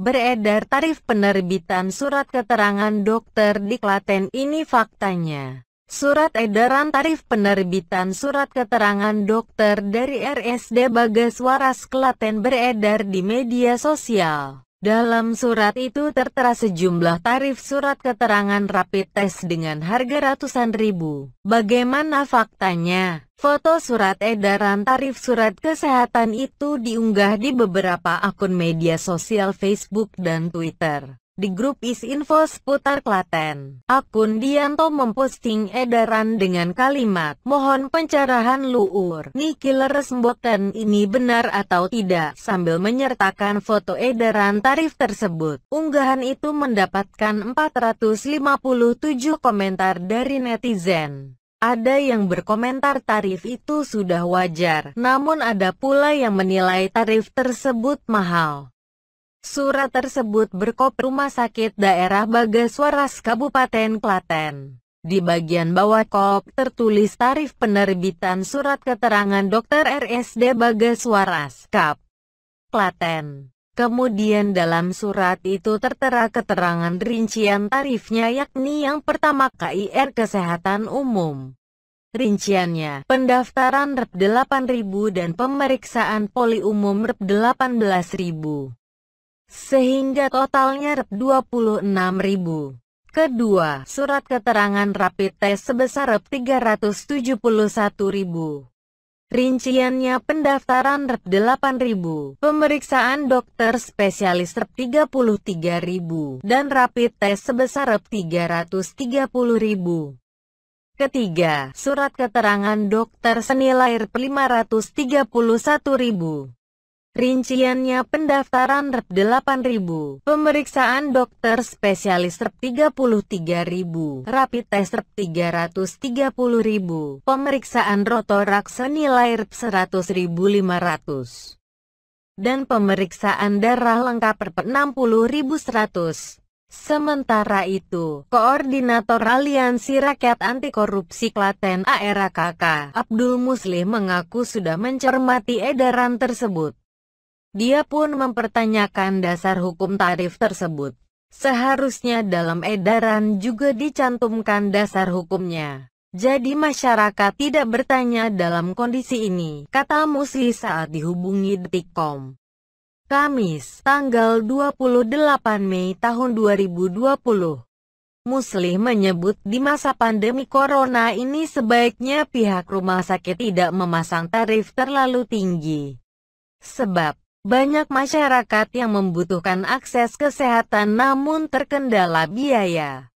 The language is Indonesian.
beredar tarif penerbitan surat keterangan dokter di Klaten ini faktanya. Surat edaran tarif penerbitan surat keterangan dokter dari RSD Bagas Waras Klaten beredar di media sosial. Dalam surat itu tertera sejumlah tarif surat keterangan rapid test dengan harga ratusan ribu. Bagaimana faktanya? Foto surat edaran tarif surat kesehatan itu diunggah di beberapa akun media sosial Facebook dan Twitter di grup Is Isinfo seputar Klaten. Akun Dianto memposting edaran dengan kalimat, mohon pencerahan luur, nikiler sembotan ini benar atau tidak, sambil menyertakan foto edaran tarif tersebut. Unggahan itu mendapatkan 457 komentar dari netizen. Ada yang berkomentar tarif itu sudah wajar, namun ada pula yang menilai tarif tersebut mahal. Surat tersebut berkop Rumah Sakit Daerah Bagaswaras Kabupaten Klaten. Di bagian bawah kop tertulis tarif penerbitan surat keterangan dokter RSD Bagaswaras Kap. Klaten. Kemudian dalam surat itu tertera keterangan rincian tarifnya yakni yang pertama KIR Kesehatan Umum. Rinciannya, pendaftaran Rp8.000 dan pemeriksaan poli umum Rp18.000 sehingga totalnya Rp 26.000. Kedua, surat keterangan rapid test sebesar Rp 371.000. Rinciannya pendaftaran Rp 8.000, pemeriksaan dokter spesialis Rp 33.000, dan rapid test sebesar Rp 330.000. Ketiga, surat keterangan dokter senilai Rp 531.000. Rinciannya pendaftaran Rp 8.000, pemeriksaan dokter spesialis Rp 33.000, rapid test Rp 330.000, pemeriksaan rotorak senilai Rp 100.500, dan pemeriksaan darah lengkap Rp 60.100. Sementara itu, Koordinator Aliansi Rakyat Anti Korupsi Klaten ARKK, Abdul Muslim mengaku sudah mencermati edaran tersebut. Dia pun mempertanyakan dasar hukum tarif tersebut. Seharusnya dalam edaran juga dicantumkan dasar hukumnya. Jadi masyarakat tidak bertanya dalam kondisi ini, kata Musli saat dihubungi detikcom. Kamis, tanggal 28 Mei tahun 2020. Musli menyebut di masa pandemi corona ini sebaiknya pihak rumah sakit tidak memasang tarif terlalu tinggi. Sebab, banyak masyarakat yang membutuhkan akses kesehatan namun terkendala biaya.